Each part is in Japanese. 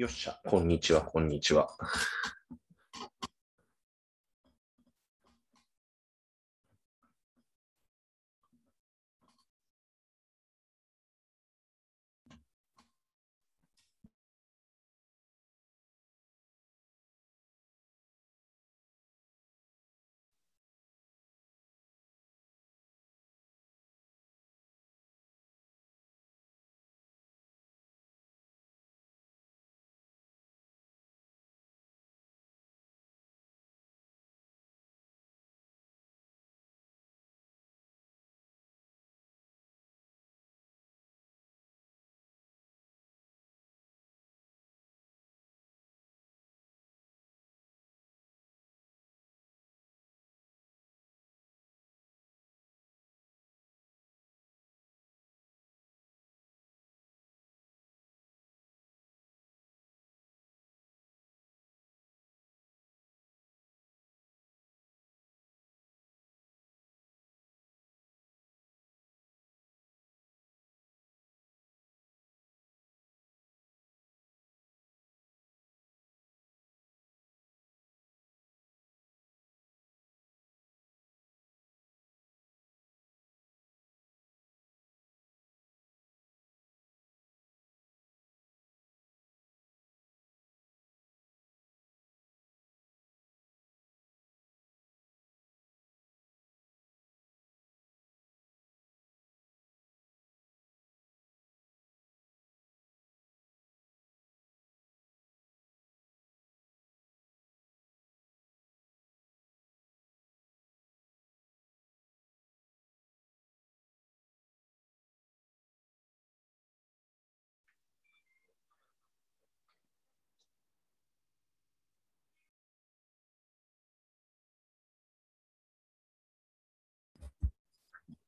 よっしゃ。こんにちは、こんにちは。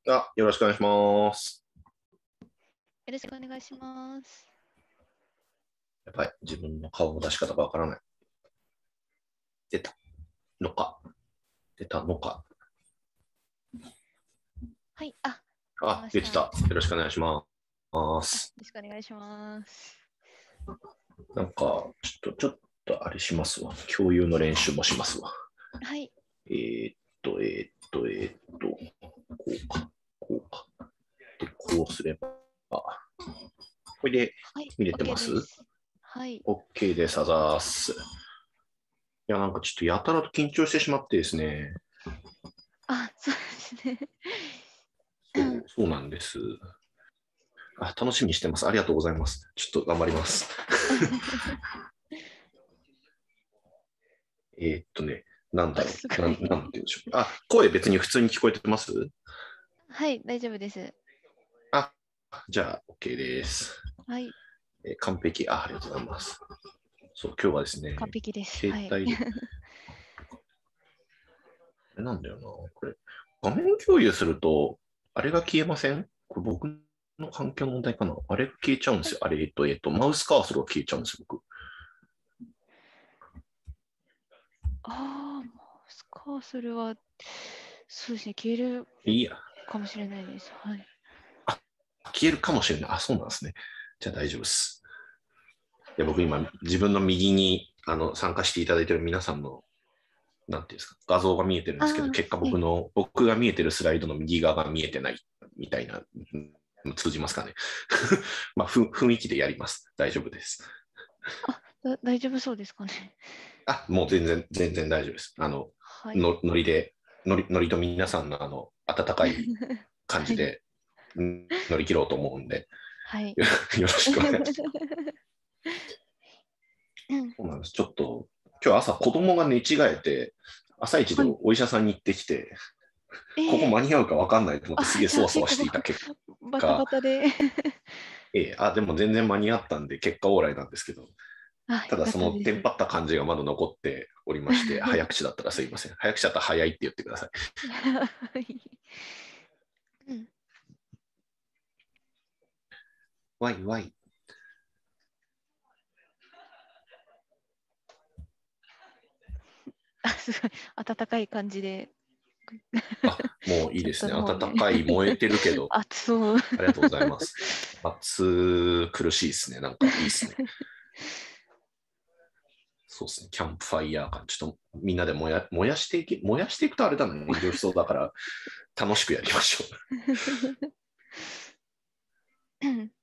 あ、よろしくお願いします。よろしくお願いします。やばい、自分の顔の出し方がわからない。出たのか。出たのか。はい、あ、あ、出てた。よろしくお願いします。よろしくお願いします。なんか、ちょっと、ちょっとあれしますわ。共有の練習もしますわ。はい。えー、っと、えー、っと、えっと、こうか、こうか。で、こうすれば。これで見れてます、はい。OK です、あざーす。いや、なんかちょっとやたらと緊張してしまってですね。あ、そうですね。そうそうなんです。あ、楽しみにしてます。ありがとうございます。ちょっと頑張ります。えっとね、なんだろう。なんなんて言うんでしょう。あ、声別に普通に聞こえてますはい、大丈夫です。あ、じゃあ OK です。はい。えー、完璧あ。ありがとうございます。そう、今日はですね。完璧です。携帯はい、なんだよな。これ、画面共有すると、あれが消えませんこれ僕の環境の問題かなあれ消えちゃうんですよ。あれ、えっと、えっと、マウスカーソルが消えちゃうんですよ、僕。ああ。ーソルは、そうですね、消えるかもしれないです。いはい、あ消えるかもしれない。あ、そうなんですね。じゃあ大丈夫です。いや僕今、自分の右にあの参加していただいている皆さんの、なんていうんですか、画像が見えてるんですけど、結果僕の、僕が見えてるスライドの右側が見えてないみたいな、通じますかね。まあふ、雰囲気でやります。大丈夫です。あ大丈夫そうですかね。あ、もう全然、全然大丈夫です。あの、のノリで、ノリと皆さんのあの温かい 感じで乗り切ろうと思うんで、はい、よろしくお願いします。そうなんですちょっと今日朝子供が寝違えて朝一でお医者さんに行ってきて、はい、ここ間に合うか分かんないと思って、すげえそわそわしていた結果バタバタで、ええー、あでも全然間に合ったんで結果オーライなんですけどただそのテンパった感じがまだ残っておりまして、早口だったらすいません。早口だったら早いって言ってください。うわいわい。すごい温かい感じで。あもういいですね。ね温かい、燃えてるけど。熱そう。ありがとうございます。熱苦しいですね。なんかいいですね。そうですね、キャンプファイヤー感、ちょっとみんなで燃や燃やしていき、燃やしていくとあれだね、燃料しそうだから、楽しくやりましょう。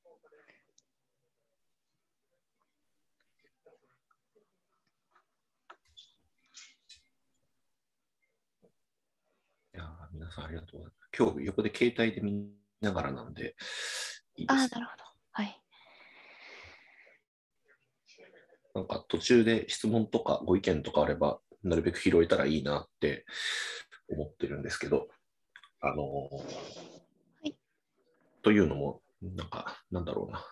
いや皆さんありがとう今日横で携帯で見ながらなんでいいです、ね、あなるほど。はい。なんか途中で質問とかご意見とかあれば、なるべく拾えたらいいなって思ってるんですけど、あのーというのも、なんか、なんだろうな、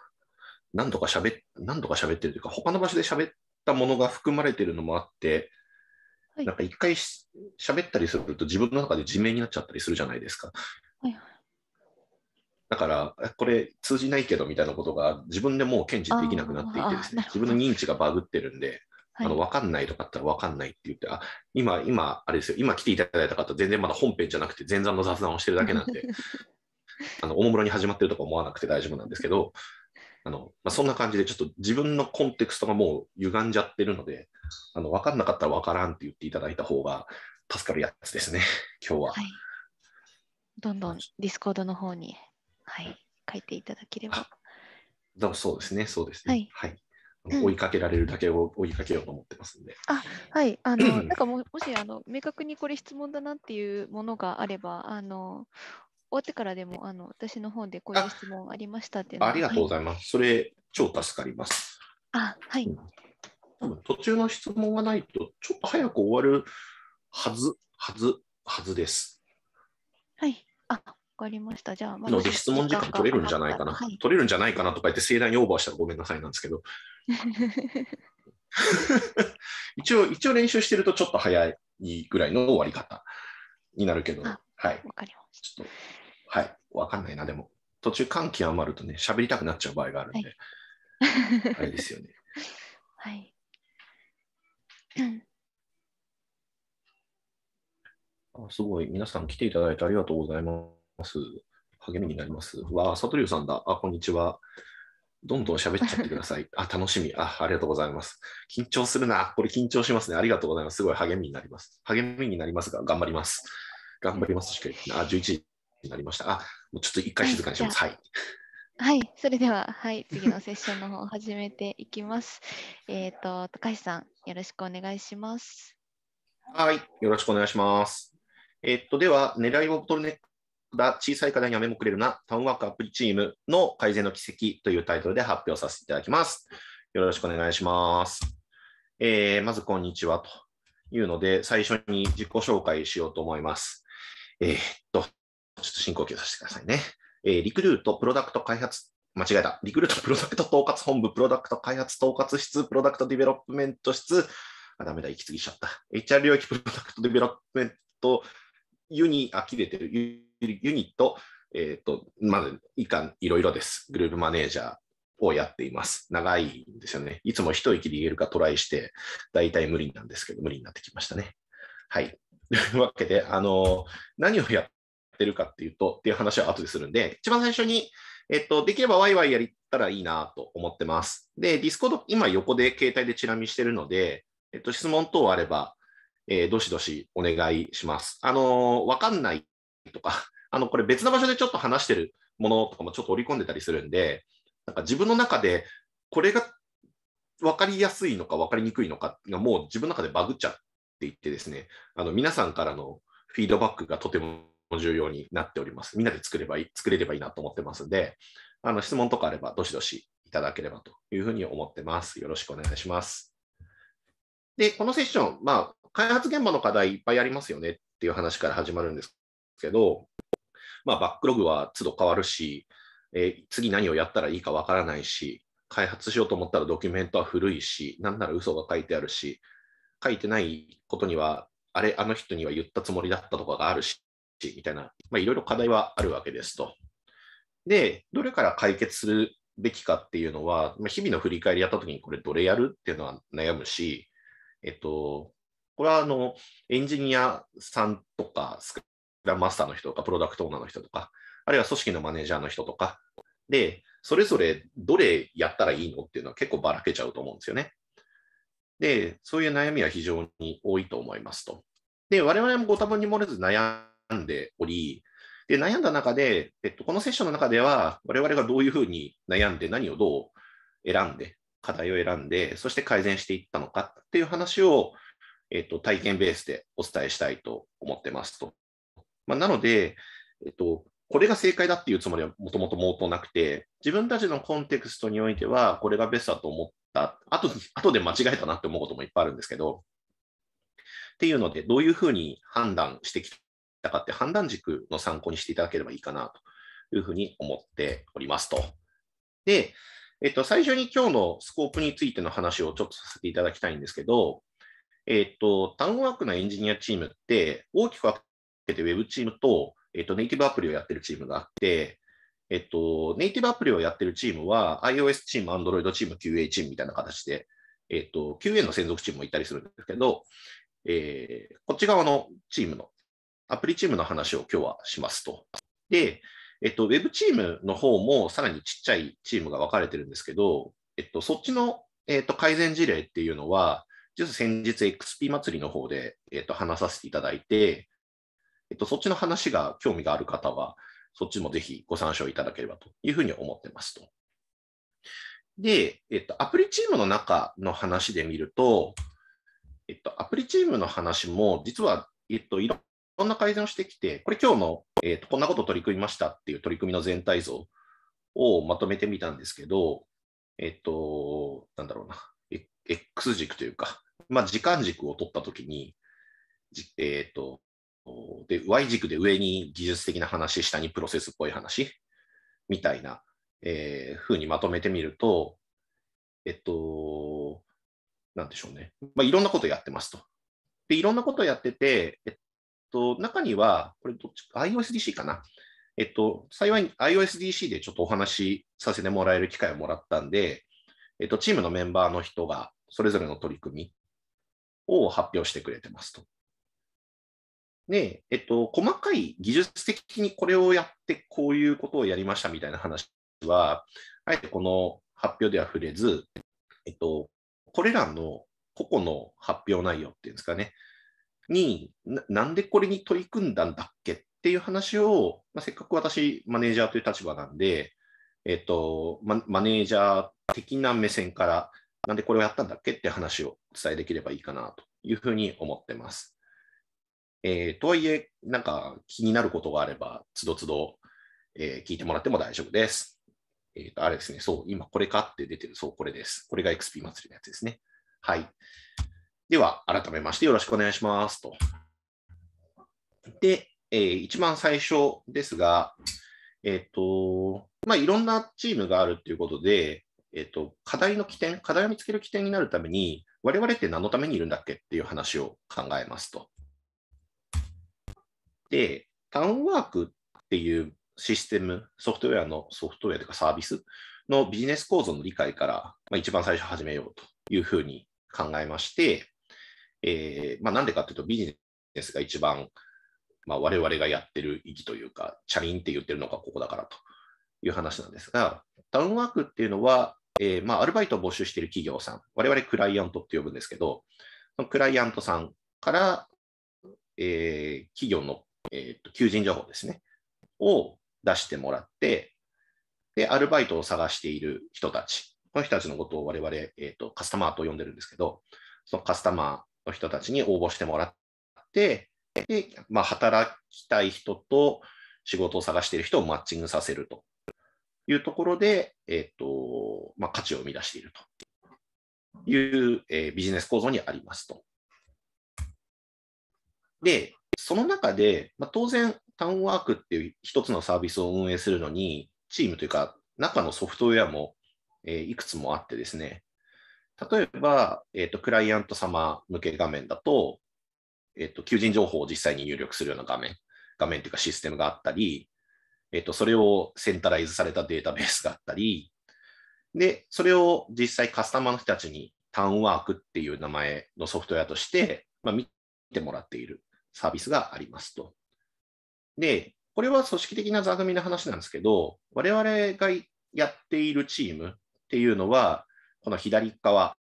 何度か喋何度か喋ってるというか、他の場所で喋ったものが含まれてるのもあって、はい、なんか一回し喋ったりすると自分の中で自明になっちゃったりするじゃないですか。はいはだから、これ通じないけどみたいなことが自分でもう検知できなくなっていてですね、自分の認知がバグってるんで、はい、あの、わかんないとかったらわかんないって言って、あ、今、今、あれですよ、今来ていただいた方、全然まだ本編じゃなくて前座の雑談をしてるだけなんで、あの、おもむろに始まってるとか思わなくて大丈夫なんですけど、あの、まあ、そんな感じで、ちょっと自分のコンテクストがもう歪んじゃってるので、あの、わかんなかったらわからんって言っていただいた方が助かるやつですね、今日は。はい、どんどんディスコードの方にはい、書いていただければ。だそうですね、そうですね。はい、はい追いかけられるだけを追いかけようと思ってますんで。あはい、あの なんかももしあの明確にこれ質問だなっていうものがあれば、あの終わってからでもあの私の方でこういう質問ありましたってありがとうございます。はい、それ、超助かります。あはい、うん、多分途中の質問がないと、ちょっと早く終わるはず、はず、はずです。はい、あかりました。じゃあ、ま、ので質問時間取れるんじゃないかな、はい、取れるんじゃないかなとか言って盛大にオーバーしたらごめんなさいなんですけど。一応、一応練習してるとちょっと早いぐらいの終わり方になるけど、はい。わかりました。はい。わかんないな、でも。途中感極まるとね、喋りたくなっちゃう場合があるんで、はい、あれですよね。はい。あすごい、皆さん来ていただいてありがとうございます。ます。励みになります。わあ、サトリュウさんだ。あ、こんにちは。どんどん喋っちゃってください。あ、楽しみ。あ、ありがとうございます。緊張するな。これ緊張しますね。ありがとうございます。すごい励みになります。励みになりますが、頑張ります。頑張ります。しっかり。あ、11時になりました。あ、もうちょっと一回静かにします。はい。はい、それでは、はい、次のセッションの方を始めていきます。えっと、高橋さん、よろしくお願いします。はい、よろしくお願いします。えっと、では、狙いをボトルネッだ小さい課題にはメモくれるな、タウンワークアプリチームの改善の軌跡というタイトルで発表させていただきます。よろしくお願いします。えー、まず、こんにちはというので、最初に自己紹介しようと思います。えー、っと、ちょっと深呼吸させてくださいね。えー、リクルートプロダクト開発間違えた。リクルートプロダクト統括本部、プロダクト開発統括室、プロダクトディベロップメント室、あ、ダメだ、行き過ぎちゃった。HR 領域プロダクトディベロップメント、ユニ、あ、切れてる、ユニット、えっ、ー、と、まず、いかん、いろいろです。グループマネージャーをやっています。長いんですよね。いつも一息で言えるかトライして、大体無理なんですけど、無理になってきましたね。はい。というわけで、あの、何をやってるかっていうと、っていう話は後でするんで、一番最初に、えっと、できればワイワイやりたらいいなと思ってます。で、ディスコード、今横で携帯でチラ見してるので、えっと、質問等あれば、えー、どしどしお願いします。あのわかんないとか、あの、これ別の場所でちょっと話してるものとかもちょっと織り込んでたりするんで、なんか自分の中でこれが分かりやすいのか分かりにくいのかがもう自分の中でバグっちゃっていってですね、あの皆さんからのフィードバックがとても重要になっております。みんなで作ればいい、作れればいいなと思ってますんで、あの質問とかあればどしどしいただければというふうに思ってます。よろしくお願いします。で、このセッション、まあ、開発現場の課題いっぱいありますよねっていう話から始まるんですけど、まあ、バックログは都度変わるし、えー、次何をやったらいいかわからないし、開発しようと思ったらドキュメントは古いし、なんなら嘘が書いてあるし、書いてないことには、あれ、あの人には言ったつもりだったとかがあるし、みたいな、まいろいろ課題はあるわけですと。で、どれから解決するべきかっていうのは、まあ、日々の振り返りやったときにこれどれやるっていうのは悩むし、えっと、これはあのエンジニアさんとかスクランマスターの人とか、プロダクトオーナーの人とか、あるいは組織のマネージャーの人とか、で、それぞれどれやったらいいのっていうのは結構ばらけちゃうと思うんですよね。で、そういう悩みは非常に多いと思いますと。で、我々もご多分に漏れず悩んでおり、で、悩んだ中で、えっと、このセッションの中では、我々がどういうふうに悩んで、何をどう選んで、課題を選んで、そして改善していったのかっていう話を、えっと、体験ベースでお伝えしたいと思ってますと。まあ、なので、えっと、これが正解だっていうつもりはもともと毛頭なくて、自分たちのコンテクストにおいては、これがベストだと思った、後後で間違えたなって思うこともいっぱいあるんですけど、っていうので、どういうふうに判断してきたかって判断軸の参考にしていただければいいかなというふうに思っておりますと。で、えっと、最初に今日のスコープについての話をちょっとさせていただきたいんですけど、えっと、タウンワークのエンジニアチームって大きく分ウてブチームと、えっと、ネイティブアプリをやってるチームがあって、えっと、ネイティブアプリをやってるチームは iOS チーム、Android チーム、QA チームみたいな形で、えっと、QA の専属チームもいたりするんですけど、えー、こっち側のチームの、アプリチームの話を今日はしますと。で、えっと、ウェブチームの方もさらにちっちゃいチームが分かれてるんですけど、えっと、そっちの、えっと、改善事例っていうのは、実は先日 XP 祭りの方で、えっと、話させていただいて、えっと、そっちの話が興味がある方は、そっちもぜひご参照いただければというふうに思ってますと。で、えっと、アプリチームの中の話で見ると、えっと、アプリチームの話も、実は、えっと、いろんな改善をしてきて、これ今日の、えっと、こんなこと取り組みましたっていう取り組みの全体像をまとめてみたんですけど、えっと、なんだろうな、X 軸というか、まあ、時間軸を取ったときに、えっと、で、Y 軸で上に技術的な話、下にプロセスっぽい話みたいな、えー、風にまとめてみると、えっと、なんでしょうね。まあ、いろんなことやってますと。で、いろんなことやってて、えっと、中には、これどっちか、iOSDC かな。えっと、幸いに iOSDC でちょっとお話しさせてもらえる機会をもらったんで、えっと、チームのメンバーの人がそれぞれの取り組みを発表してくれてますと。で、えっと、細かい技術的にこれをやって、こういうことをやりましたみたいな話は、あえてこの発表では触れず、えっと、これらの個々の発表内容っていうんですかね、になんでこれに取り組んだんだっけっていう話を、まあ、せっかく私、マネージャーという立場なんで、えっとマ、マネージャー的な目線から、なんでこれをやったんだっけって話をお伝えできればいいかなというふうに思ってます。えー、とはいえ、なんか気になることがあれば、つどつど、え聞いてもらっても大丈夫です。えっ、ー、と、あれですね、そう、今これかって出てる、そう、これです。これが XP 祭りのやつですね。はい。では、改めましてよろしくお願いしますと。で、えー、一番最初ですが、えっ、ー、と、まあ、いろんなチームがあるということで、えっ、ー、と、課題の起点、課題を見つける起点になるために、我々って何のためにいるんだっけっていう話を考えますと。で、タウンワークっていうシステム、ソフトウェアのソフトウェアというかサービスのビジネス構造の理解から、まあ、一番最初始めようというふうに考えまして、えーまあ、なんでかっていうとビジネスが一番、まあ、我々がやってる意義というか、チャリンって言ってるのがここだからという話なんですが、タウンワークっていうのは、えーまあ、アルバイトを募集している企業さん、我々クライアントって呼ぶんですけど、クライアントさんから、えー、企業のえっ、ー、と、求人情報ですね、を出してもらって、で、アルバイトを探している人たち、この人たちのことを我々、えっ、ー、と、カスタマーと呼んでるんですけど、そのカスタマーの人たちに応募してもらって、で、まあ、働きたい人と仕事を探している人をマッチングさせるというところで、えっ、ー、と、まあ、価値を生み出しているという、えー、ビジネス構造にありますと。で、その中で、まあ、当然、タウンワークっていう一つのサービスを運営するのに、チームというか、中のソフトウェアも、えー、いくつもあってですね、例えば、えーと、クライアント様向け画面だと、えーと、求人情報を実際に入力するような画面、画面というかシステムがあったり、えーとそれをセンタライズされたデータベースがあったり、で、それを実際カスタマーの人たちにタウンワークっていう名前のソフトウェアとして、まあ、見てもらっている。サービスがありますと。で、これは組織的な座組の話なんですけど、我々がやっているチームっていうのは、この左側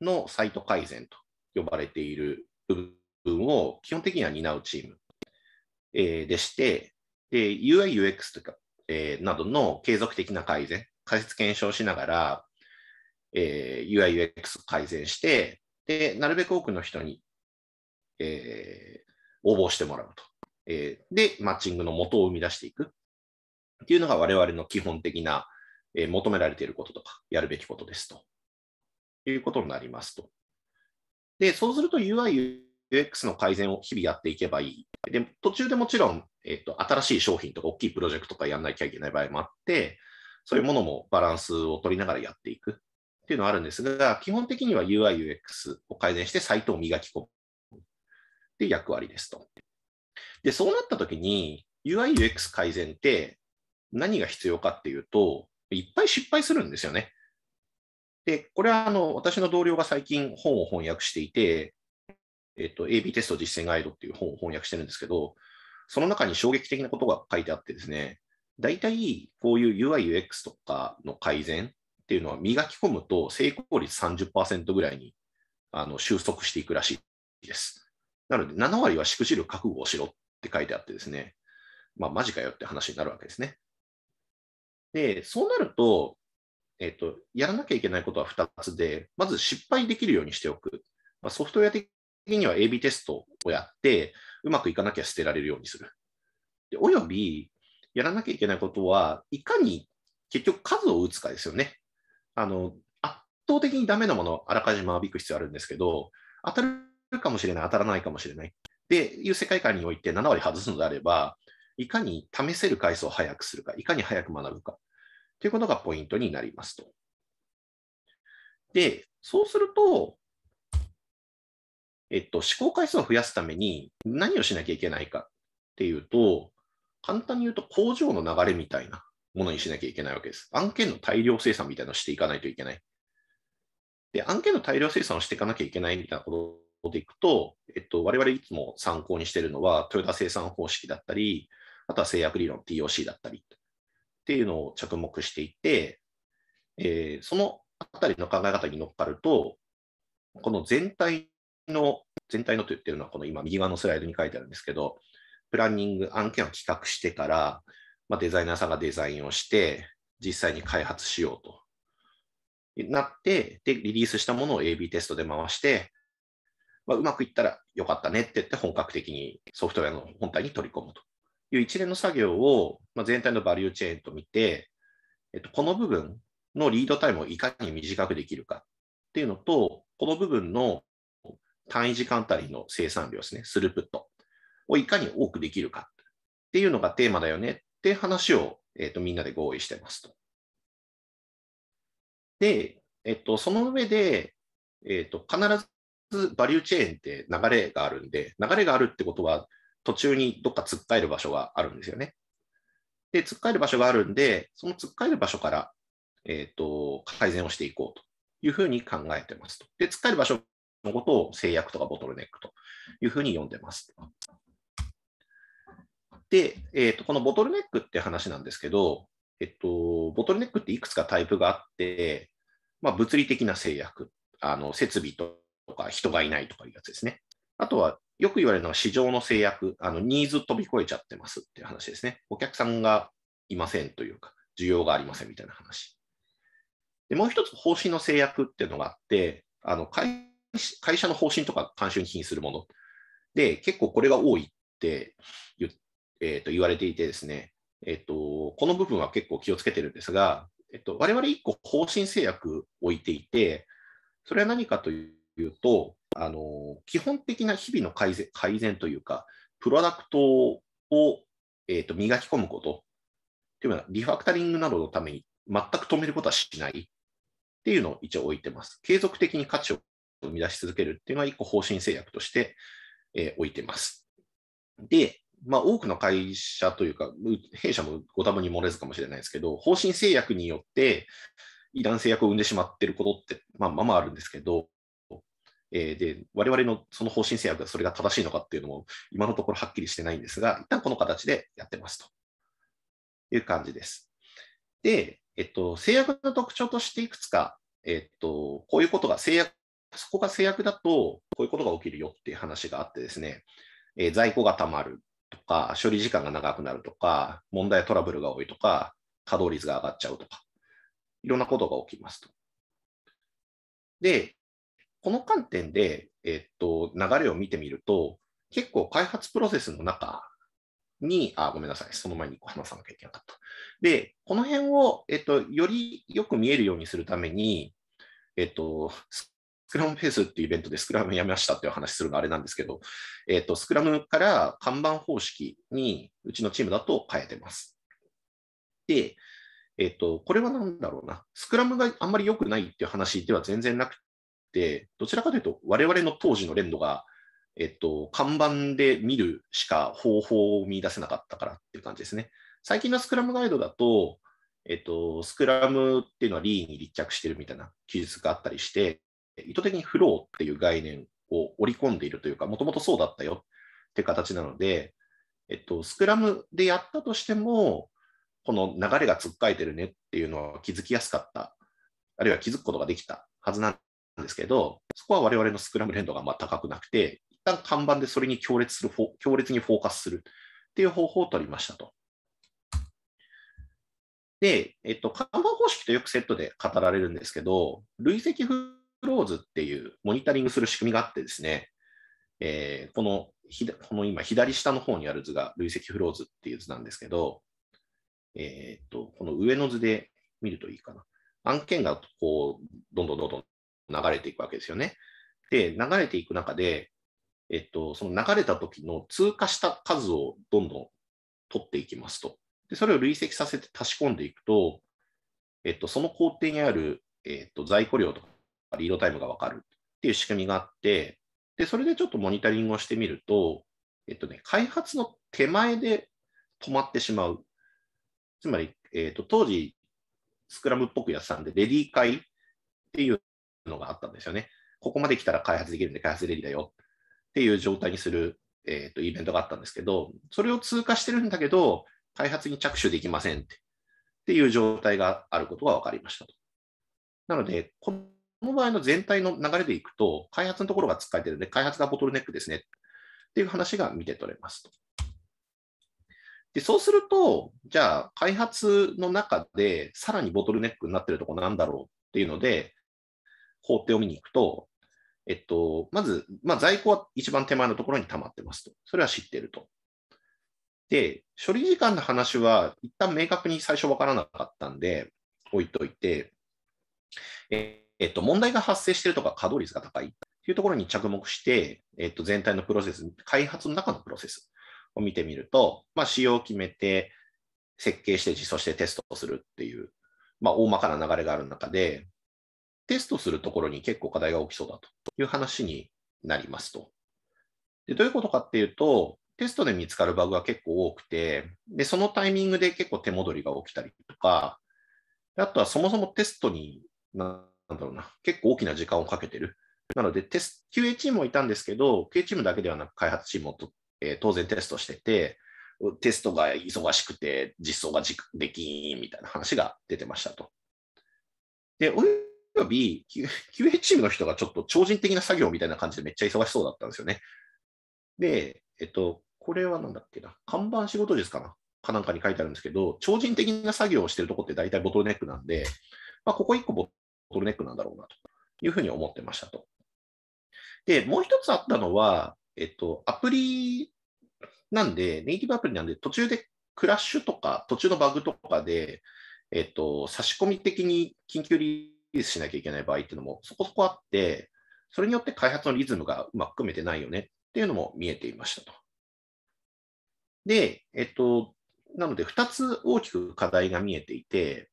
のサイト改善と呼ばれている部分を基本的には担うチーム、えでして、UI、UX とか、えー、などの継続的な改善、解説検証しながら、えー、UI、UX 改善してで、なるべく多くの人に、え応募してもらうと。えー、で、マッチングの元を生み出していくっていうのが我々の基本的な、えー、求められていることとか、やるべきことですということになりますと。で、そうすると UI、UX の改善を日々やっていけばいい。で、途中でもちろん、えっ、ー、と、新しい商品とか大きいプロジェクトとかやんなきゃいけない場合もあって、そういうものもバランスを取りながらやっていくっていうのはあるんですが、基本的には UI、UX を改善してサイトを磨き込む。で役割ですと。で、そうなった時に UIUX 改善って何が必要かっていうと、いっぱい失敗するんですよね。で、これはあの私の同僚が最近本を翻訳していて、えっと、AB テスト実践ガイドっていう本を翻訳してるんですけど、その中に衝撃的なことが書いてあってですね、大体こういう UIUX とかの改善っていうのは磨き込むと成功率30%ぐらいにあの収束していくらしいです。なので、7割はしくじる覚悟をしろって書いてあってですね、まあ、マジかよって話になるわけですね。で、そうなると、えっ、ー、と、やらなきゃいけないことは2つで、まず失敗できるようにしておく。まあ、ソフトウェア的には AB テストをやって、うまくいかなきゃ捨てられるようにする。でおよび、やらなきゃいけないことは、いかに結局数を打つかですよね。あの、圧倒的にダメなものをあらかじめ間びく必要あるんですけど、当たるるかもしれない、当たらないかもしれないで、いう世界観において7割外すのであれば、いかに試せる回数を早くするか、いかに早く学ぶかということがポイントになりますと。で、そうすると、えっと、試行回数を増やすために何をしなきゃいけないかっていうと、簡単に言うと工場の流れみたいなものにしなきゃいけないわけです。案件の大量生産みたいなのをしていかないといけない。で、案件の大量生産をしていかなきゃいけないみたいなこでいくと、えっと、我々いつも参考にしているのは、トヨタ生産方式だったり、あとは製薬理論 TOC だったりっていうのを着目していて、えー、そのあたりの考え方に乗っかると、この全体の、全体のと言ってるのは、この今右側のスライドに書いてあるんですけど、プランニング、案件を企画してから、まあ、デザイナーさんがデザインをして、実際に開発しようとなって、で、リリースしたものを AB テストで回して、まあ、うまくいったらよかったねって言って本格的にソフトウェアの本体に取り込むという一連の作業を、まあ、全体のバリューチェーンと見て、えっと、この部分のリードタイムをいかに短くできるかっていうのと、この部分の単位時間たりの生産量ですね、スループットをいかに多くできるかっていうのがテーマだよねって話を、えっと、みんなで合意してますと。で、えっと、その上で、えっと、必バリューチェーンって流れがあるんで、流れがあるってことは、途中にどっか突っかえる場所があるんですよね。で、突っかえる場所があるんで、その突っかえる場所から、えっ、ー、と、改善をしていこうというふうに考えてますと。で、突っかえる場所のことを制約とかボトルネックというふうに呼んでます。で、えっ、ー、と、このボトルネックって話なんですけど、えっと、ボトルネックっていくつかタイプがあって、まあ、物理的な制約、あの設備とか人がいないとかいうやつですね。あとは、よく言われるのは市場の制約、あのニーズ飛び越えちゃってますっていう話ですね。お客さんがいませんというか、需要がありませんみたいな話。でもう一つ、方針の制約っていうのがあって、あの会会社の方針とか慣習に起するもの。で、結構これが多いって言,、えー、と言われていてですね、えっ、ー、と、この部分は結構気をつけてるんですが、えっ、と、我々1個方針制約を置いていて、それは何かといういうと、あの基本的な日々の改善改善というか、プロダクトを、えーと、磨き込むことというのは、リファクタリングなどのために全く止めることはしないっていうのを一応置いてます。継続的に価値を生み出し続けるっていうのは、一個方針制約として、えー、置いてます。で、まあ、多くの会社というか、弊社もご多分に漏れずかもしれないですけど、方針制約によって、異断制約を生んでしまっていることって、まあ、まあまああるんですけど、えー、で、我々のその方針制約がそれが正しいのかっていうのも、今のところはっきりしてないんですが、一旦この形でやってますという感じです。で、えっと、制約の特徴としていくつか、えっと、こういうことが制約、そこが制約だと、こういうことが起きるよっていう話があってですね、えー、在庫がたまるとか、処理時間が長くなるとか、問題トラブルが多いとか、稼働率が上がっちゃうとか、いろんなことが起きますと。で、この観点で、えっと、流れを見てみると、結構開発プロセスの中に、あ、ごめんなさい、その前に話さなきゃいけなかった。で、この辺を、えっと、よりよく見えるようにするために、えっと、スクラムフェスっていうイベントでスクラムやめましたっていう話するのあれなんですけど、えっと、スクラムから看板方式にうちのチームだと変えてます。で、えっと、これは何だろうな、スクラムがあんまり良くないっていう話では全然なく、どちらかというと、我々の当時の連度が、えっと、看板で見るしか方法を見出せなかったからっていう感じですね。最近のスクラムガイドだと、えっと、スクラムっていうのはリーに立着してるみたいな記述があったりして、意図的にフローっていう概念を織り込んでいるというか、もともとそうだったよって形なので、えっと、スクラムでやったとしても、この流れがつっかえてるねっていうのは気づきやすかった、あるいは気づくことができたはずなんですけど、そこは我々のスクラム連動がま高くなくて、一旦看板でそれに強烈する、強烈にフォーカスするっていう方法を取りましたと。で、えっと、看板方式とよくセットで語られるんですけど、累積フローズっていうモニタリングする仕組みがあってですね、えー、このこの今、左下の方にある図が累積フローズっていう図なんですけど、えー、っと、この上の図で見るといいかな。案件がこう、どんどんどんどん流れていくわけですよね。で、流れていく中で、えっと、その流れた時の通過した数をどんどん取っていきますと。で、それを累積させて足し込んでいくと、えっと、その工程にある、えっと、在庫量とかリードタイムがわかるっていう仕組みがあって、で、それでちょっとモニタリングをしてみると、えっとね、開発の手前で止まってしまう。つまり、えっと、当時、スクラムっぽくやってたんで、レディー会っていうのがあったんですよね。ここまで来たら開発できるんで開発レディだよっていう状態にする、えーと、イベントがあったんですけど、それを通過してるんだけど、開発に着手できませんってっていう状態があることが分かりましたと。なので、この場合の全体の流れでいくと、開発のところが使えてるんで、開発がボトルネックですねっていう話が見て取れますと。で、そうすると、じゃあ、開発の中でさらにボトルネックになってるとこなんだろうっていうので、工程を見に行くと、えっと、まず、まあ、在庫は一番手前のところに溜まってますと。それは知ってると。で、処理時間の話は、一旦明確に最初分からなかったんで、置いといて、ええっと、問題が発生してるとか、稼働率が高いっていうところに着目して、えっと、全体のプロセス、開発の中のプロセスを見てみると、まあ、仕様を決めて、設計して、実装してテストをするっていう、まあ、大まかな流れがある中で、テストするところに結構課題が起きそうだという話になりますと。でどういうことかっていうと、テストで見つかるバグが結構多くてで、そのタイミングで結構手戻りが起きたりとか、あとはそもそもテストに、なんだろうな、結構大きな時間をかけてる。なのでテス、QA チームもいたんですけど、QA チームだけではなく開発チームもと、えー、当然テストしてて、テストが忙しくて、実装ができんみたいな話が出てましたと。で、曜日、QA チームの人がちょっと超人的な作業みたいな感じでめっちゃ忙しそうだったんですよね。で、えっと、これはなんだっけな、看板仕事術かなかなんかに書いてあるんですけど、超人的な作業をしてるとこって大体ボトルネックなんで、まあ、ここ1個ボトルネックなんだろうなというふうに思ってましたと。で、もう一つあったのは、えっと、アプリなんで、ネイティブアプリなんで、途中でクラッシュとか、途中のバグとかで、えっと、差し込み的に緊急リースしなきゃいけない場合っていうのもそこそこあって、それによって開発のリズムがうまく組めてないよねっていうのも見えていましたと。で、えっと、なので2つ大きく課題が見えていて、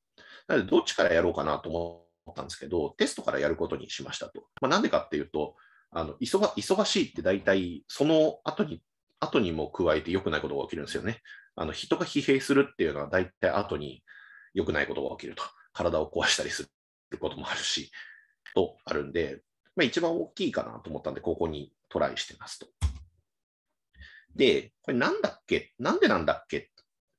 なのでどっちからやろうかなと思ったんですけど、テストからやることにしましたと。まあ、なんでかっていうと、あの忙忙しいって大体その後に後にも加えて良くないことが起きるんですよね。あの人が疲弊するっていうのは大体後に良くないことが起きると。体を壊したりすることもあるし、とあるんで、まあ、一番大きいかなと思ったんで、ここにトライしてますと。で、これなんだっけなんでなんだっけっ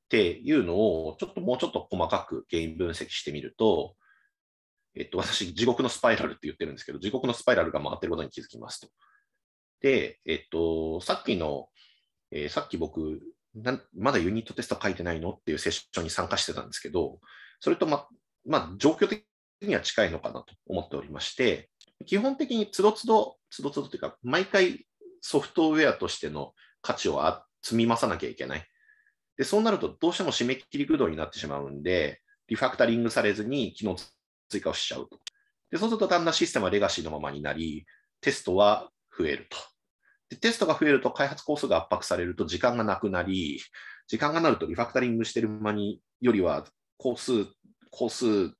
ていうのを、ちょっともうちょっと細かく原因分析してみると、えっと、私、地獄のスパイラルって言ってるんですけど、地獄のスパイラルが回ってることに気づきますと。で、えっと、さっきの、えー、さっき僕まだユニットテスト書いてないのっていうセッションに参加してたんですけど、それとま、まあ、状況的には近いのかなと思っておりまして、基本的につどつど、つどつどというか、毎回ソフトウェアとしての価値を積み増さなきゃいけない。で、そうなるとどうしても締め切り駆動になってしまうんで、リファクタリングされずに機能追加をしちゃうと。で、そうするとだんだんシステムはレガシーのままになり、テストは増えると。で、テストが増えると開発コースが圧迫されると時間がなくなり、時間がなるとリファクタリングしてる間によりは、コース、コース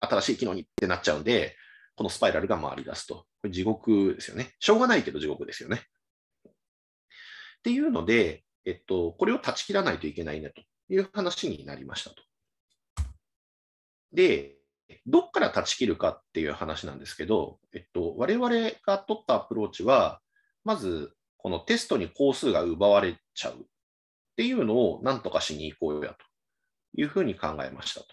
新しい機能にってなっちゃうんで、このスパイラルが回り出すと。これ地獄ですよね。しょうがないけど地獄ですよね。っていうので、えっと、これを断ち切らないといけないねという話になりましたと。で、どっから断ち切るかっていう話なんですけど、えっと、我々が取ったアプローチは、まず、このテストに工数が奪われちゃうっていうのをなんとかしに行こうやというふうに考えましたと。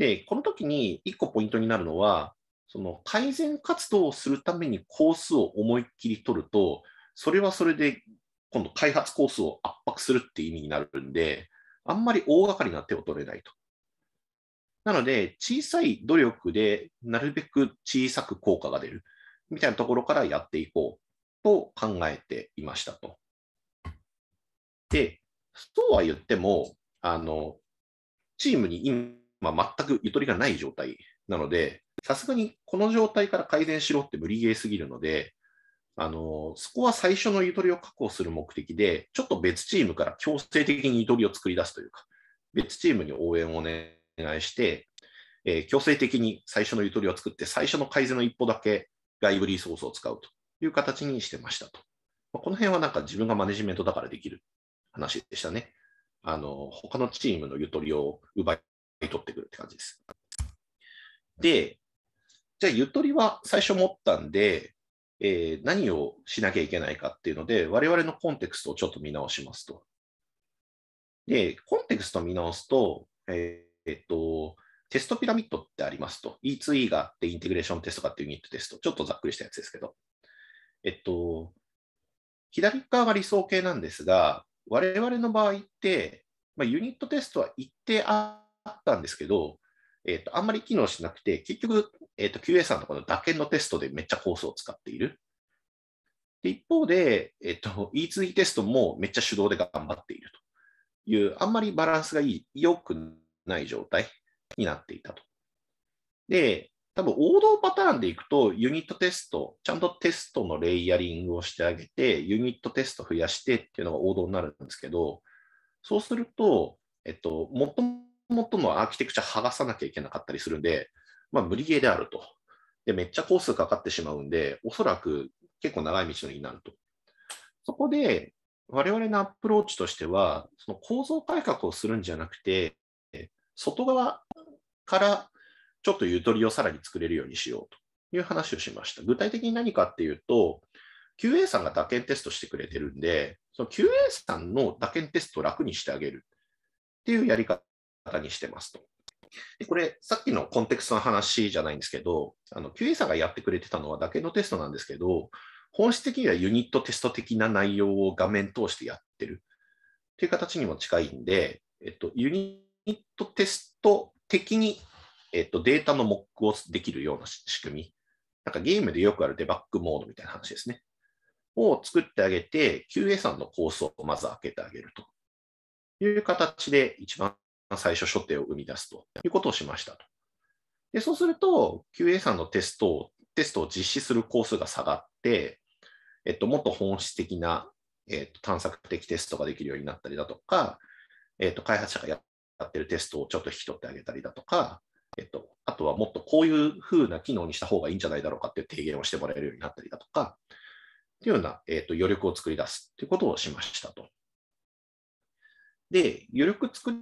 で、この時に1個ポイントになるのは、その改善活動をするためにコースを思いっきり取ると、それはそれで今度開発コースを圧迫するって意味になるんで、あんまり大掛かりな手を取れないと。なので、小さい努力でなるべく小さく効果が出るみたいなところからやっていこうと考えていましたと。で、そうは言っても、あの、チームにイまあ、全くゆとりがない状態なので、さすがにこの状態から改善しろって無理ゲーすぎるので、あのそこは最初のゆとりを確保する目的で、ちょっと別チームから強制的にゆとりを作り出すというか、別チームに応援をお願いして、えー、強制的に最初のゆとりを作って、最初の改善の一歩だけ外部リソースを使うという形にしてましたと。まあ、この辺はなんか自分がマネジメントだからできる話でしたね。あの他のチームのゆとりを奪取ってくるって感じです。で、じゃあゆとりは最初持ったんで、えー、何をしなきゃいけないかっていうので、我々のコンテクストをちょっと見直しますと。で、コンテクスト見直すと、えー、っと、テストピラミッドってありますと。E2E があって、インテグレーションテストがあって、ユニットテスト。ちょっとざっくりしたやつですけど。えっと、左側が理想形なんですが、我々の場合って、まあ、ユニットテストは一定ああったんですけど、えっ、ー、と、あんまり機能しなくて、結局、えっ、ー、と、QA さんのこの打鍵のテストでめっちゃコースを使っている。で、一方で、えっ、ー、と、E2E テストもめっちゃ手動で頑張っているという、あんまりバランスが良くない状態になっていたと。で、多分王道パターンでいくと、ユニットテスト、ちゃんとテストのレイヤリングをしてあげて、ユニットテスト増やしてっていうのが王道になるんですけど、そうすると、えっと、もと元のアーキテクチャ剥がさなきゃいけなかったりするんで、まあ、無理ゲーであると。で、めっちゃ工数かかってしまうんで、おそらく結構長い道のりになると。そこで、我々のアプローチとしては、その構造改革をするんじゃなくて、外側からちょっとゆとりをさらに作れるようにしようという話をしました。具体的に何かっていうと、QA さんが打鍵テストしてくれてるんで、その QA さんの打鍵テストを楽にしてあげるっていうやり方方にしてますと。でこれ、さっきのコンテクストの話じゃないんですけど、QA さんがやってくれてたのはだけのテストなんですけど、本質的にはユニットテスト的な内容を画面通してやってるっていう形にも近いんで、えっと、ユニットテスト的に、えっと、データのモックをできるような仕組み、なんかゲームでよくあるデバッグモードみたいな話ですね、を作ってあげて、QA さんのコースをまず開けてあげるという形で一番最初初手を生み出すということをしましたと。で、そうすると、QA さんのテストを、テストを実施するコースが下がって、えっと、もっと本質的な、えっと、探索的テストができるようになったりだとか、えっと、開発者がやってるテストをちょっと引き取ってあげたりだとか、えっと、あとはもっとこういう風な機能にした方がいいんじゃないだろうかっていう提言をしてもらえるようになったりだとか、というような、えっと、余力を作り出すということをしましたと。で、余力作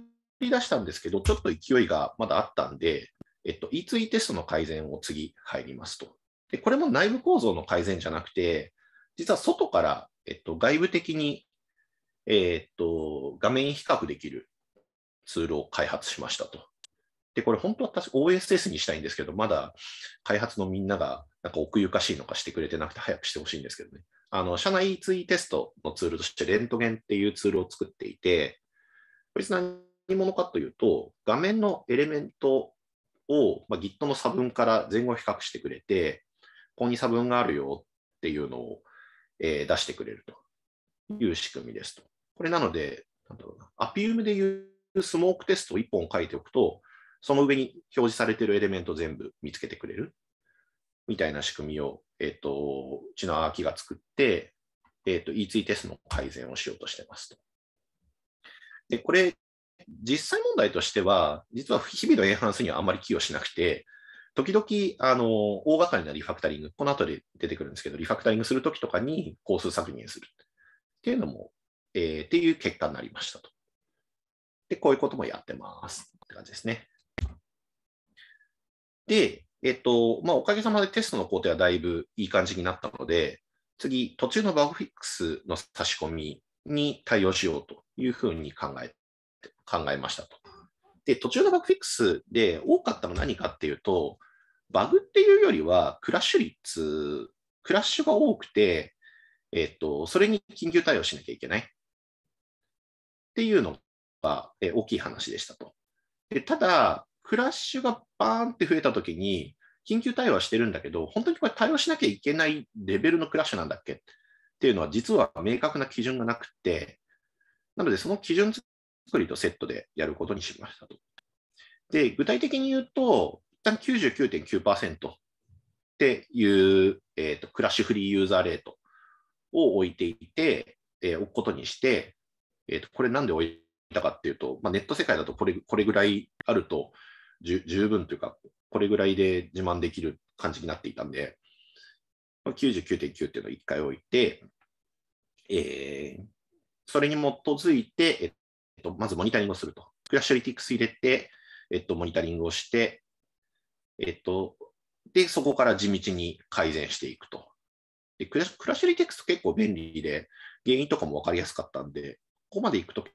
り出したんですけど、ちょっと勢いがまだあったんで、えっと、E2E テストの改善を次入りますと。で、これも内部構造の改善じゃなくて、実は外から、えっと、外部的に、えっと、画面比較できるツールを開発しましたと。で、これ本当は私 OSS にしたいんですけど、まだ開発のみんながなんか奥ゆかしいのかしてくれてなくて早くしてほしいんですけどね。あの、社内 E2E テストのツールとしてレントゲンっていうツールを作っていて、こい何者かというと、画面のエレメントを、まあ、Git の差分から前後比較してくれて、ここに差分があるよっていうのを、えー、出してくれるという仕組みですと。これなので、なんだろうな、アピウムでいうスモークテストを1本書いておくと、その上に表示されているエレメント全部見つけてくれるみたいな仕組みを、えっ、ー、と、うちのアーキが作って、えっ、ー、と、E2 テストの改善をしようとしてますと。で、これ実際問題としては、実は日々のエンハンスにはあんまり寄与しなくて、時々、あの、大掛かりなリファクタリング、この後で出てくるんですけど、リファクタリングするときとかに工数削減するっていうのも、えー、っていう結果になりましたと。で、こういうこともやってますって感じですね。で、えっと、まあ、おかげさまでテストの工程はだいぶいい感じになったので、次、途中のバグフィックスの差し込みに対応しようというふうに考え考えましたと。で、途中のバグフィックスで多かったのは何かっていうと、バグっていうよりはクラッシュ率、クラッシュが多くて、えっと、それに緊急対応しなきゃいけないっていうのが大きい話でしたと。でただ、クラッシュがバーンって増えたときに、緊急対応はしてるんだけど、本当にこれ対応しなきゃいけないレベルのクラッシュなんだっけっていうのは、実は明確な基準がなくて、なので、その基準付作りとセットでやることにしましたと。で、具体的に言うと、一旦99.9%っていう、えーと、クラッシュフリーユーザーレートを置いていて、えー、置くことにして、えーと、これなんで置いたかっていうと、まあ、ネット世界だとこれこれぐらいあると十分というか、これぐらいで自慢できる感じになっていたんで、まあ、99.9っていうのを1回置いて、えー、それに基づいて、えっと、まずモニタリングをすると。クラッシュリティクス入れて、えっと、モニタリングをして、えっと、で、そこから地道に改善していくと。でクラッシュリティクス結構便利で、原因とかも分かりやすかったんで、ここまでいくと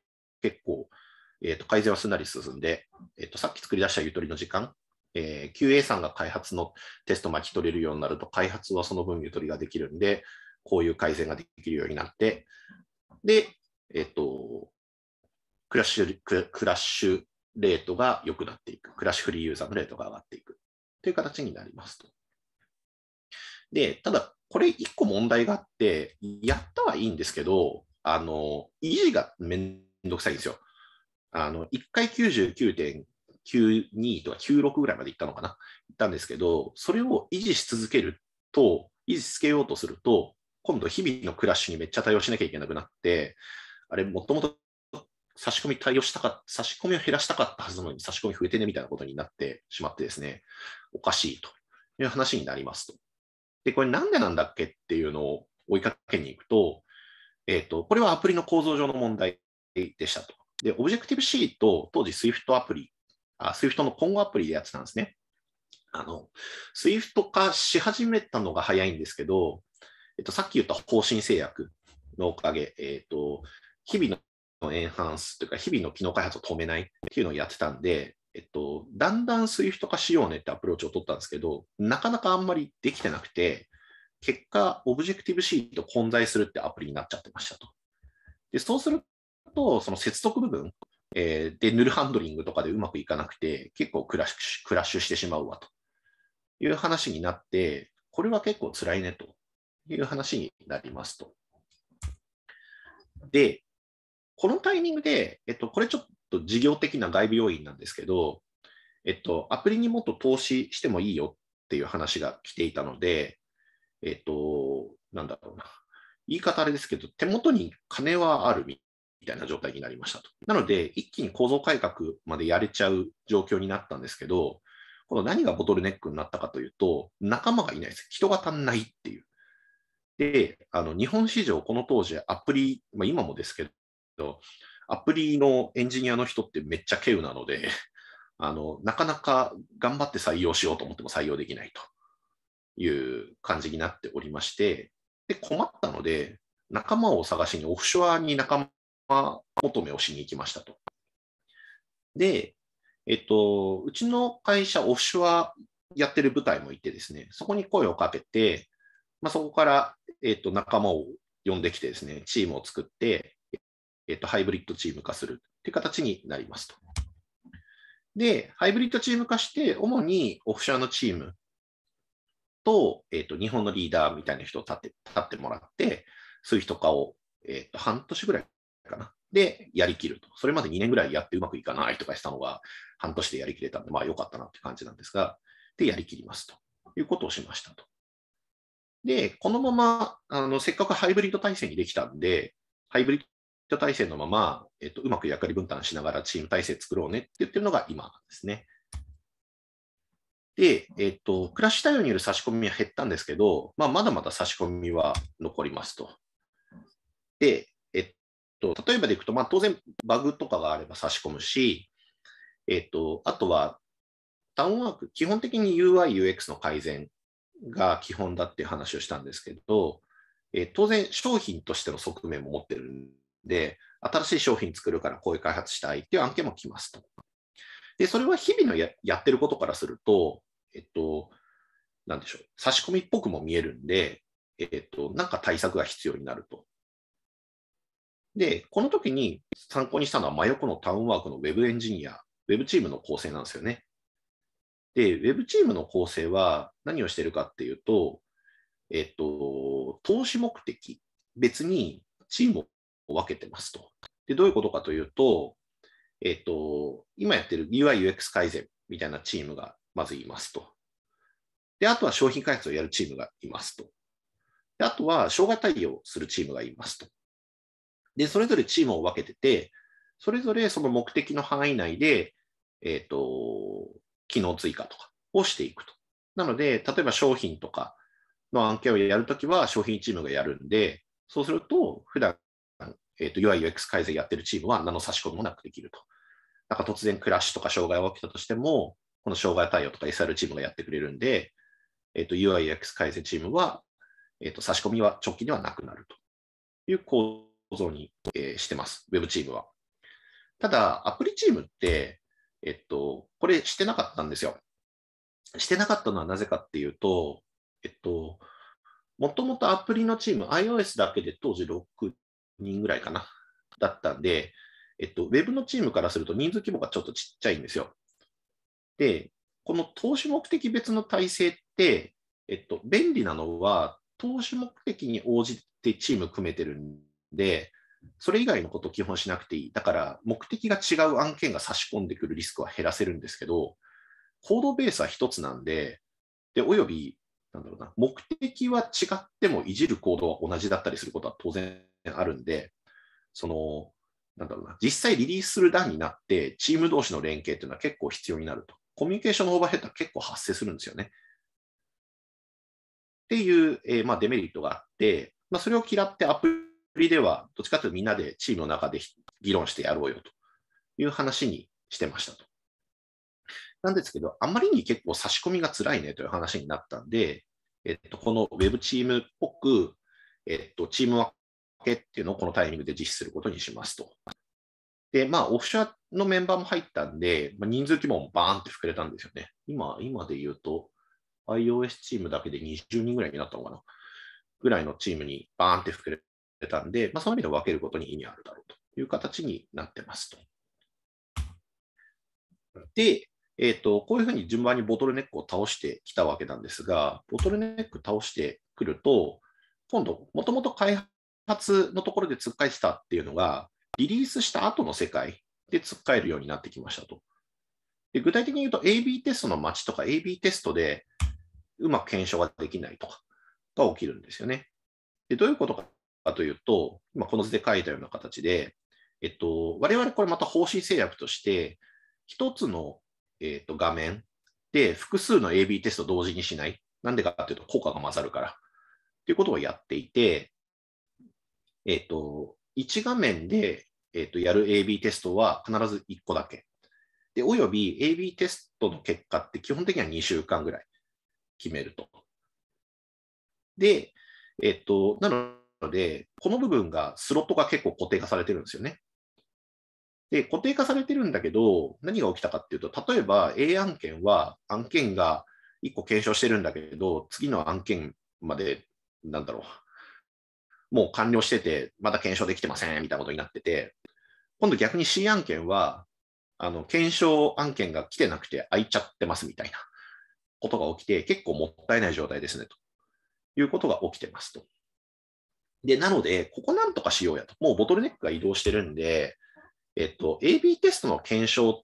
結構、えっと、改善はすんなり進んで、えっと、さっき作り出したゆとりの時間、えー、QA さんが開発のテスト巻き取れるようになると、開発はその分ゆとりができるんで、こういう改善ができるようになって、で、クラッシュクラッシュレートが良くなっていく。クラッシュフリーユーザーのレートが上がっていく。という形になりますと。で、ただ、これ一個問題があって、やったはいいんですけど、あの、維持がめんどくさいんですよ。あの、1回99.92とか96ぐらいまでいったのかな。いったんですけど、それを維持し続けると、維持しつけようとすると、今度日々のクラッシュにめっちゃ対応しなきゃいけなくなって、あれ、もともと差し込み対応したか差し込みを減らしたかったはずなのに差し込み増えてねみたいなことになってしまってですね、おかしいという話になりますと。で、これなんでなんだっけっていうのを追いかけに行くと、えっ、ー、と、これはアプリの構造上の問題でしたと。で、Objective-C と当時 Swift アプリ、あ Swift の今後アプリでやってたんですね。あの、Swift 化し始めたのが早いんですけど、えっと、さっき言った方針制約のおかげ、えっと、日々のエンハンスというか、日々の機能開発を止めないっていうのをやってたんで、えっと、だんだん SWIFT 化しようねってアプローチを取ったんですけど、なかなかあんまりできてなくて、結果、オブジェクティブ C と混在するってアプリになっちゃってましたと。で、そうすると、その接続部分、えー、で、ヌルハンドリングとかでうまくいかなくて、結構クラッシュクラッシュしてしまうわという話になって、これは結構辛いねという話になりますと。で、このタイミングで、えっと、これちょっと事業的な外部要因なんですけど、えっと、アプリにもっと投資してもいいよっていう話が来ていたので、えっと、なんだろうな、言い方あれですけど、手元に金はあるみたいな状態になりましたと。なので、一気に構造改革までやれちゃう状況になったんですけど、この何がボトルネックになったかというと、仲間がいないです。人が足んないっていう。で、あの日本市場、この当時、アプリ、まあ、今もですけど、ど、アプリのエンジニアの人ってめっちゃ稀有なので、あのなかなか頑張って採用しようと思っても採用できないという感じになっておりまして、で困ったので、仲間を探しにオフショアに仲間求めをしに行きましたと。で、えっと、うちの会社、オフショアやってる部隊もいてですね、そこに声をかけて、まあ、そこから、えっと、仲間を呼んできてですね、チームを作って、えっと、ハイブリッドチーム化するという形になりますと。で、ハイブリッドチーム化して、主にオフショアのチームと、えっと、日本のリーダーみたいな人を立って立ってもらって、そういう人とかを、えっと、半年ぐらいかな。で、やりきると。それまで2年ぐらいやってうまくいかないとかしたのが、半年でやりきれたんで、まあ良かったなって感じなんですが、で、やりきりますということをしましたと。で、このまま、あの、せっかくハイブリッド体制にできたんで、ハイブリッ体制のまま、えっと、うまく役割分担しながらチーム体制作ろうねって言ってるのが今ですね。で、えっと、ッシュ対応による差し込みは減ったんですけど、まあ、まだまだ差し込みは残りますと。で、えっと、例えばでいくと、まあ、当然バグとかがあれば差し込むし、えっと、あとはタウンワーク、基本的に UI、UX の改善が基本だっていう話をしたんですけど、え当然商品としての側面も持ってるんで、新しい商品作るからこういう開発したいっていう案件も来ますと。で、それは日々のややってることからすると、えっと、なんでしょう、差し込みっぽくも見えるんで、えっと、なんか対策が必要になると。で、この時に参考にしたのは真横のタウンワークの Web エンジニア、Web チームの構成なんですよね。で、Web チームの構成は何をしてるかっていうと、えっと、投資目的、別にチームを分けてますと。で、どういうことかというと、えっ、と、今やってる UI、UX 改善みたいなチームがまずいますと。で、あとは商品開発をやるチームがいますと。で、あとは障害対応するチームがいますと。で、それぞれチームを分けてて、それぞれその目的の範囲内で、えっ、ー、と、機能追加とかをしていくと。なので、例えば商品とかの案件をやるときは商品チームがやるんで、そうすると、普段えーと、UIUX 改善やってるチームは何の差し込みもなくできると。なんか突然クラッシュとか障害が起きたとしても、この障害対応とか SR チームがやってくれるんで、えーと、UIUX 改善チームは、えーと、と差し込みは直近ではなくなるという構造に、えー、してます、Web チームは。ただ、アプリチームって、えっと、これしてなかったんですよ。してなかったのはなぜかっていうと、えっと、もともとアプリのチーム、iOS だけで当時6人ぐらいかな、だったんで、えっと、ウェブのチームからすると人数規模がちょっとちっちゃいんですよ。で、この投資目的別の体制って、えっと、便利なのは、投資目的に応じてチーム組めてるんで、それ以外のことを基本しなくていい。だから、目的が違う案件が差し込んでくるリスクは減らせるんですけど、コードベースは1つなんで、で、およびなんだろうな、目的は違ってもいじる行動は同じだったりすることは当然あるんで、その、なんだろうな、実際リリースする段になって、チーム同士の連携っていうのは結構必要になると。コミュニケーションのオーバーヘッドは結構発生するんですよね。っていう、えー、まあ、デメリットがあって、まあ、それを嫌ってアプリでは、どっちかというとみんなでチームの中で議論してやろうよという話にしてましたと。なんですけど、あまりに結構差し込みが辛いねという話になったんで、えっと、この Web チームっぽく、えっと、チーム分けっていうのをこのタイミングで実施することにしますと。で、まあ、オフショアのメンバーも入ったんで、まあ、人数規模もバーンって膨れたんですよね。今、今で言うと、iOS チームだけで20人ぐらいになったのかな。ぐらいのチームにバーンって膨れたんで、まあ、その意味で分けることに意味あるだろうという形になってますと。で、えっ、ー、と、こういうふうに順番にボトルネックを倒してきたわけなんですが、ボトルネック倒してくると、今度、もともと開発のところで突っかえてたっていうのが、リリースした後の世界で突っかえるようになってきましたと。で具体的に言うと、AB テストの待ちとか、AB テストでうまく検証ができないとかが起きるんですよね。でどういうことかというと、今この図で書いたような形で、えっと、我々これまた方針制約として、一つのえー、と画面で複数の AB テスト同時にしない。なんでかっていうと効果が混ざるから。っていうことをやっていて、えっ、ー、と、1画面で、えーと、やる AB テストは必ず1個だけ。で、および AB テストの結果って基本的には2週間ぐらい決めると。で、えっ、ー、と、なので、この部分がスロットが結構固定化されてるんですよね。で、固定化されてるんだけど、何が起きたかっていうと、例えば A 案件は案件が1個検証してるんだけど、次の案件まで、なんだろう、もう完了してて、まだ検証できてませんみたいなことになってて、今度逆に C 案件は、あの検証案件が来てなくて空いちゃってますみたいなことが起きて、結構もったいない状態ですねということが起きてますと。で、なので、ここなんとかしようやと。もうボトルネックが移動してるんで、えっと、AB テストの検証っ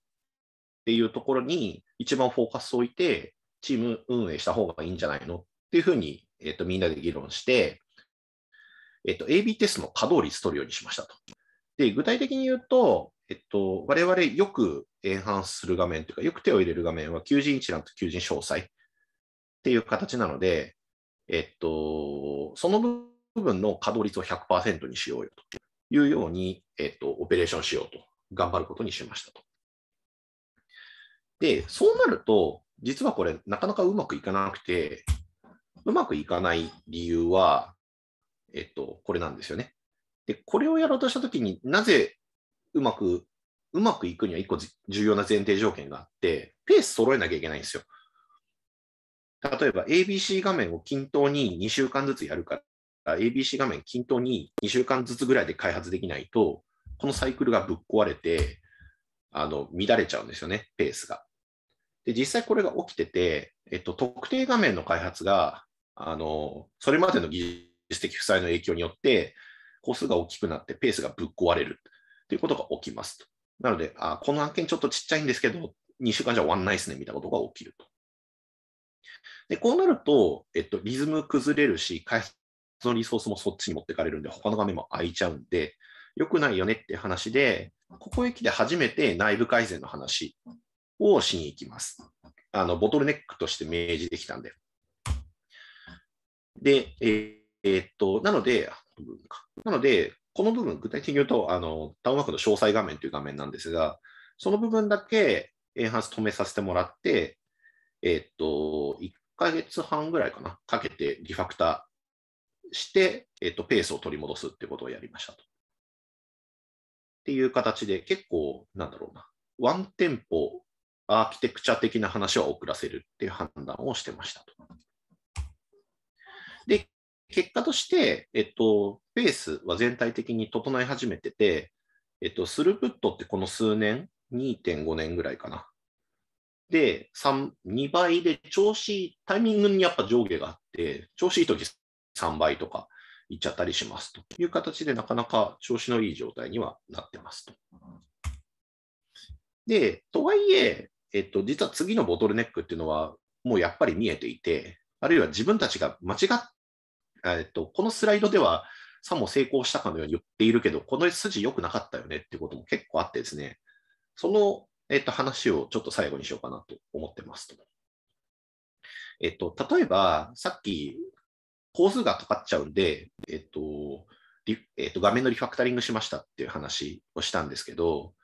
ていうところに一番フォーカスを置いて、チーム運営した方がいいんじゃないのっていうふうに、えっと、みんなで議論して、えっと、AB テストの稼働率取るようにしましたと。で、具体的に言うと、えっと、我々よくエンハンスする画面というか、よく手を入れる画面は求人一覧と求人詳細っていう形なので、えっと、その部分の稼働率を100%にしようよと。いうように、えっ、と、オペレーションしようと、頑張ることにしましたと。で、そうなると、実はこれ、なかなかうまくいかなくて、うまくいかない理由は、えっと、これなんですよね。で、これをやろうとしたときになぜうまく、うまくいくには一個重要な前提条件があって、ペース揃えなきゃいけないんですよ。例えば ABC 画面を均等に2週間ずつやるか ABC 画面均等に2週間ずつぐらいで開発できないと、このサイクルがぶっ壊れて、あの乱れちゃうんですよね、ペースが。で、実際これが起きてて、えっと、特定画面の開発が、あのそれまでの技術的負債の影響によって、個数が大きくなってペースがぶっ壊れるということが起きますと。なので、あこの案件ちょっとちっちゃいんですけど、2週間じゃ終わんないですね、みたいなことが起きると。で、こうなると、えっと、リズム崩れるし、開発そのリソースもそっちに持ってかれるんで、他の画面も開いちゃうんで、良くないよねって話で、ここへ来て初めて内部改善の話をしに行きます。あの、ボトルネックとして明示できたんで。で、えー、っと、なので、なので、この部分、具体的に言うと、あの、タウンワークの詳細画面という画面なんですが、その部分だけエンハンス止めさせてもらって、えー、っと、1ヶ月半ぐらいかな、かけてリファクター、して、えっと、ペースを取り戻すってことをやりましたと。っていう形で、結構、なんだろうな、ワンテンポアーキテクチャ的な話は遅らせるっていう判断をしてましたと。で、結果として、えっと、ペースは全体的に整い始めてて、えっと、スループットってこの数年、2.5年ぐらいかな。で、3、2倍で調子いい、タイミングにやっぱ上下があって、調子いい時3倍とかいっちゃったりしますという形で、なかなか調子のいい状態にはなってますと。で、とはいえ、えっと、実は次のボトルネックっていうのは、もうやっぱり見えていて、あるいは自分たちが間違っ、えっと、このスライドでは、さも成功したかのように言っているけど、この筋良くなかったよねっていうことも結構あってですね、その、えっと、話をちょっと最後にしようかなと思ってますと。えっと、例えば、さっき工数がかかっちゃうんで、えっと、えっと、画面のリファクタリングしましたっていう話をしたんですけど、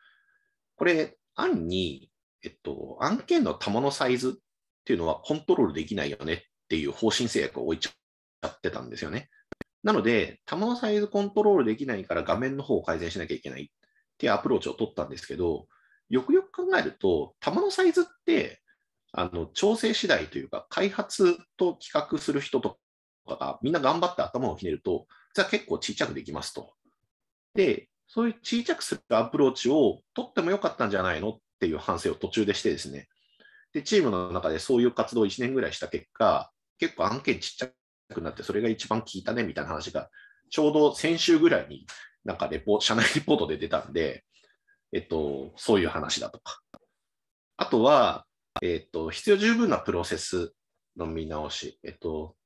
これ、案に、えっと、案件の玉のサイズっていうのはコントロールできないよねっていう方針制約を置いちゃってたんですよね。なので、玉のサイズコントロールできないから画面の方を改善しなきゃいけないっていうアプローチを取ったんですけど、よくよく考えると、玉のサイズって、あの調整次第というか、開発と企画する人とかが、みんな頑張って頭をひねると、実は結構小さくできますと。で、そういう小さくするアプローチを取ってもよかったんじゃないのっていう反省を途中でしてですね。で、チームの中でそういう活動を1年ぐらいした結果、結構案件ちっちゃくなって、それが一番効いたねみたいな話が、ちょうど先週ぐらいに、なんかレポ、社内リポートで出たんで、えっと、そういう話だとか。あとは、えっと、必要十分なプロセスの見直し。えっと、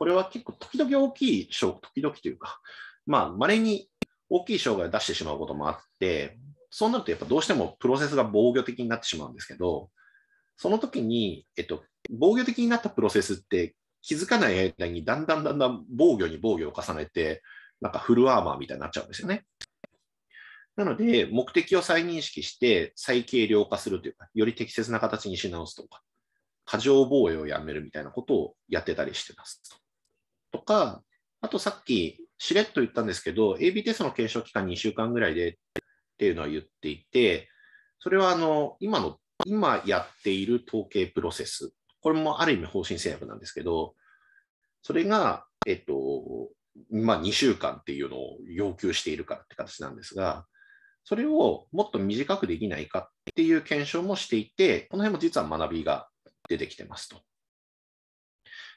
これは結構時々大きい賞、時々というか、まあ、稀に大きい障害を出してしまうこともあって、そうなるとやっぱどうしてもプロセスが防御的になってしまうんですけど、その時に、えっと、防御的になったプロセスって気づかない間にだんだんだんだん防御に防御を重ねて、なんかフルアーマーみたいになっちゃうんですよね。なので、目的を再認識して再軽量化するというか、より適切な形にし直すとか、過剰防衛をやめるみたいなことをやってたりしてます。とか、あとさっき、しれっと言ったんですけど、AB テストの継承期間2週間ぐらいでっていうのは言っていて、それはあの今の、今やっている統計プロセス、これもある意味方針制約なんですけど、それが、えっと、まあ、2週間っていうのを要求しているからって形なんですが、それをもっと短くできないかっていう検証もしていて、この辺も実は学びが出てきてますと。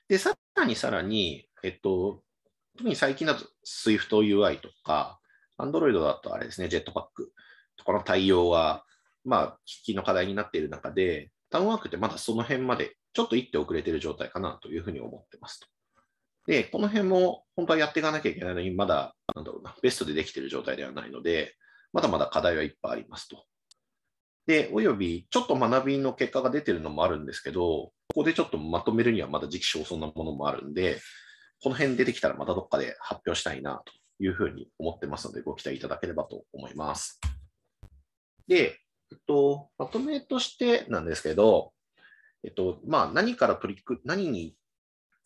で、さらにさらに、えっと、特に最近だと SwiftUI とか、Android だとあれですね、Jetpack とかの対応は、まあ、危機の課題になっている中で、タウンワークってまだその辺までちょっと一手遅れている状態かなというふうに思ってますと。で、この辺も本当はやっていかなきゃいけないのに、まだ、なんだろうな、ベストでできている状態ではないので、まだまだ課題はいっぱいありますと。で、およびちょっと学びの結果が出てるのもあるんですけど、ここでちょっとまとめるにはまだ時期尚早なものもあるんで、この辺出てきたらまたどっかで発表したいなというふうに思ってますので、ご期待いただければと思います。で、えっと、まとめとしてなんですけど、えっと、まあ、何から取り組、何に、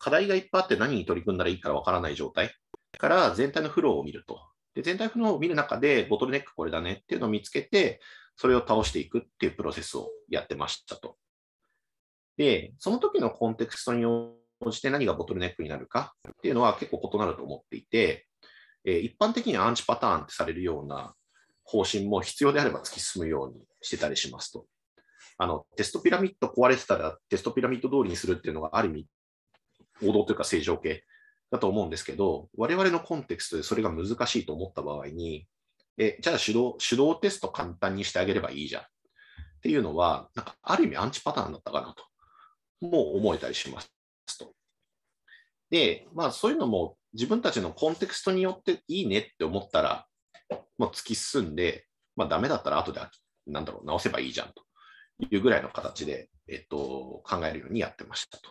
課題がいっぱいあって何に取り組んだらいいかわからない状態から全体のフローを見ると。で、全体フローを見る中で、ボトルネックこれだねっていうのを見つけて、それを倒していくっていうプロセスをやってましたと。で、その時のコンテクストに応じて何がボトルネックになるかっていうのは結構異なると思っていて、えー、一般的にアンチパターンってされるような方針も必要であれば突き進むようにしてたりしますと。あのテストピラミッド壊れてたらテストピラミッド通りにするっていうのがある意味王道というか正常系だと思うんですけど、我々のコンテクストでそれが難しいと思った場合に、え、じゃあ手動、手動テスト簡単にしてあげればいいじゃん。っていうのは、なんかある意味アンチパターンだったかなと、もう思えたりしますと。で、まあそういうのも自分たちのコンテクストによっていいねって思ったら、もう突き進んで、まあダメだったら後で、なんだろう、直せばいいじゃんというぐらいの形で、えっと、考えるようにやってましたと。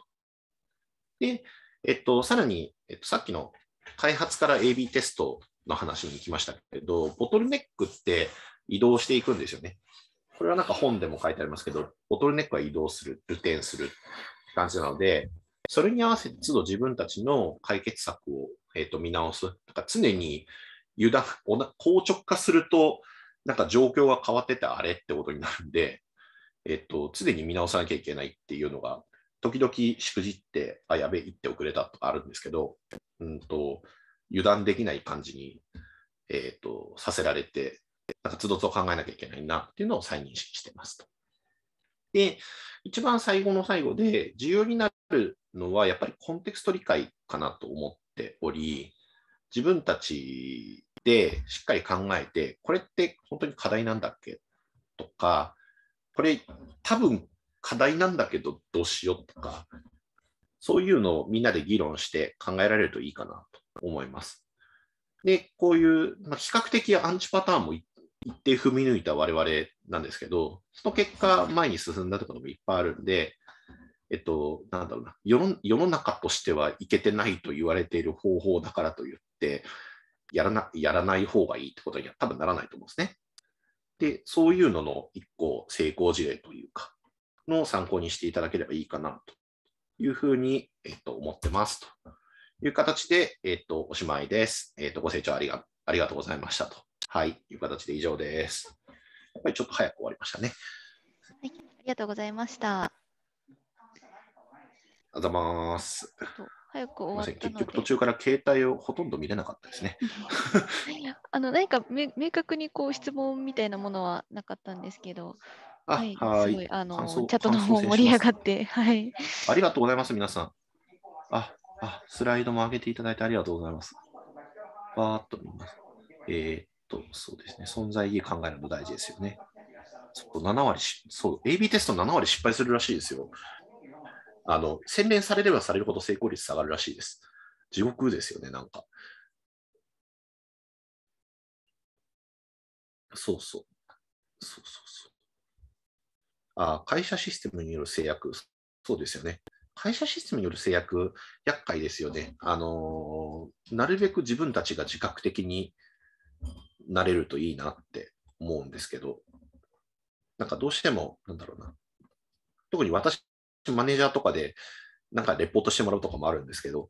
で、えっと、さらに、えっと、さっきの開発から AB テストの話に行きましたけど、ボトルネックって移動していくんですよね。これはなんか本でも書いてありますけど、ボトルネックは移動する、ルテンするって感じなので、それに合わせて都度自分たちの解決策を、えー、と見直す。なんか常に油断、硬直化すると、なんか状況が変わっててあれってことになるんで、えっ、ー、と、常に見直さなきゃいけないっていうのが、時々しくじって、あ、やべえ、行って遅れたとかあるんですけど、うんと、油断できない感じに、えーと、させられて、なんか都度都考えなきゃいけないなっていうのを再認識してますと。で、一番最後の最後で重要になるのはやっぱりコンテクスト理解かなと思っており、自分たちでしっかり考えて、これって本当に課題なんだっけとか、これ多分課題なんだけどどうしようとか、そういうのをみんなで議論して考えられるといいかなと思います。で、こういう、まあ、比較的アンチパターンも一定踏み抜いた我々なんですけど、その結果、前に進んだところもいっぱいあるんで、えっと、なんだろうな世の、世の中としてはいけてないと言われている方法だからと言って、やらなやらない方がいいってことには多分ならないと思うんですね。で、そういうのの一個成功事例というか、の参考にしていただければいいかなというふうに、えっと、思ってますという形で、えっと、おしまいです。えっと、ご清聴ありがありがとうございましたと。はい、いう形で以上です。やっぱりちょっと早く終わりましたね。はい、ありがとうございました。ありがとうございます。早く終わった結局途中から携帯をほとんど見れなかったですね。あの何か明確にこう質問みたいなものはなかったんですけど、はい、すごいあのチャットの方盛り上がって、はい。ありがとうございます、皆さん。あ、あ、スライドも上げていただいてありがとうございます。バーっと見ます。えー、っと、そうですね。存在意義考えるの大事ですよね。そう、7割し、そう、AB テスト7割失敗するらしいですよ。あの、洗練されればされるほど成功率下がるらしいです。地獄ですよね、なんか。そうそう。そうそうそう。あ会社システムによる制約、そうですよね。会社システムによる制約、厄介ですよね。あのー、なるべく自分たちが自覚的になれるといいなって思うんですけど、なんかどうしても、なんだろうな、特に私、マネージャーとかで、なんかレポートしてもらうとかもあるんですけど、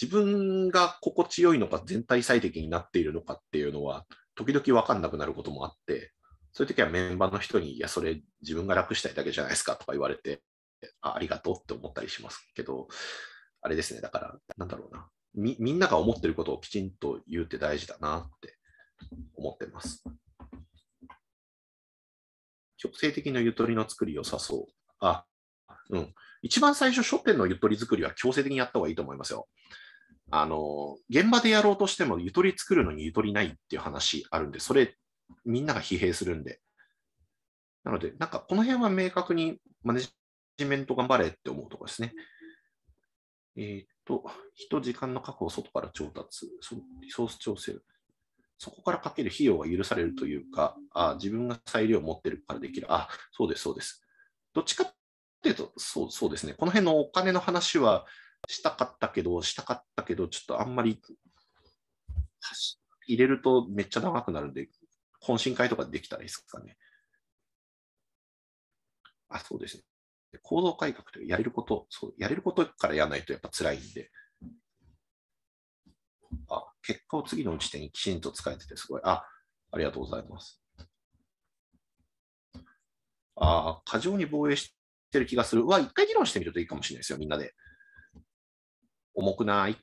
自分が心地よいのか、全体最適になっているのかっていうのは、時々分かんなくなることもあって、そういう時はメンバーの人に、いや、それ自分が楽したいだけじゃないですかとか言われて、あありがとうって思ったりしますけど、あれですね、だから、なんだろうなみ、みんなが思ってることをきちんと言うって大事だなって思ってます。直性的なゆとりの作り良さそう。あ、うん。一番最初、書店のゆとり作りは強制的にやった方がいいと思いますよ。あの、現場でやろうとしても、ゆとり作るのにゆとりないっていう話あるんで、それみんなが疲弊するんで。なので、なんかこの辺は明確にマネジメント頑張れって思うところですね。えっ、と、人、時間の確保、外から調達、リソース調整、そこからかける費用が許されるというか、あ自分が裁量を持ってるからできる。あ、そうです、そうです。どっちかっていうと、そうそうですね。この辺のお金の話はしたかったけど、したかったけど、ちょっとあんまり入れるとめっちゃ長くなるんで、懇親会とかできたらいいですかね。あ、そうですね。構造改革というやれること、そう、やれることからやらないとやっぱ辛いんで。あ、結果を次の時点にきちんと使えててすごい。あ、ありがとうございます。あ、過剰に防衛してる気がする。は、一回議論してみるといいかもしれないですよ、みんなで。重くないって。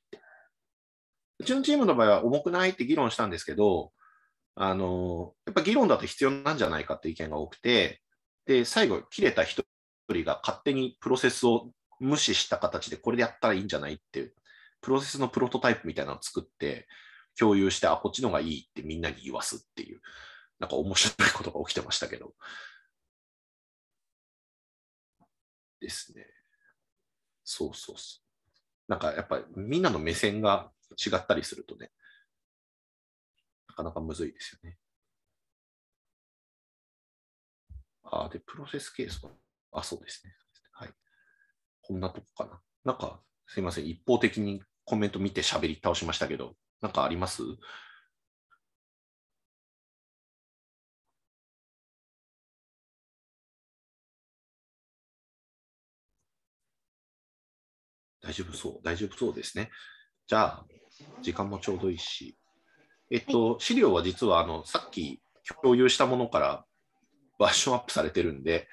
うちのチームの場合は重くないって議論したんですけど、あの、やっぱ議論だと必要なんじゃないかって意見が多くて、で、最後、切れた一人が勝手にプロセスを無視した形で、これでやったらいいんじゃないっていう、プロセスのプロトタイプみたいなのを作って、共有して、あ、こっちの方がいいってみんなに言わすっていう、なんか面白いことが起きてましたけど。ですね。そうそうそう。なんかやっぱりみんなの目線が違ったりするとね、かなかむずいですよね。あ、あ、で、プロセスケースは、あ、そうですね。はい。こんなとこかな。なんか、すいません。一方的にコメント見て喋り倒しましたけど、なんかあります大丈夫そう、大丈夫そうですね。じゃあ、時間もちょうどいいし、えっと、はい、資料は実はあのさっき共有したものからバッションアップされてるんで、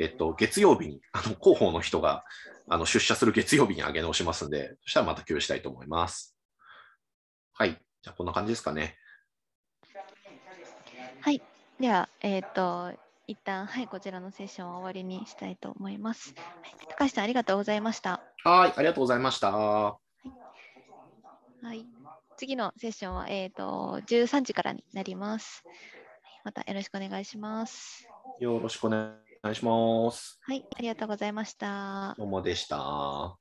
えっと、月曜日に、あの広報の人があの出社する月曜日に上げ直しますんで、そしたらまた共有したいと思います。はい、じゃあこんな感じですかね。はい、では、えっ、ー、と、一旦、はい、こちらのセッションを終わりにしたいと思います。高橋さん、ありがとうございました。はい、ありがとうございました。はい、はい次のセッションは、えーと、と13時からになります。またよろしくお願いします。よろしくお願いします。はい、ありがとうございました。どうもでした。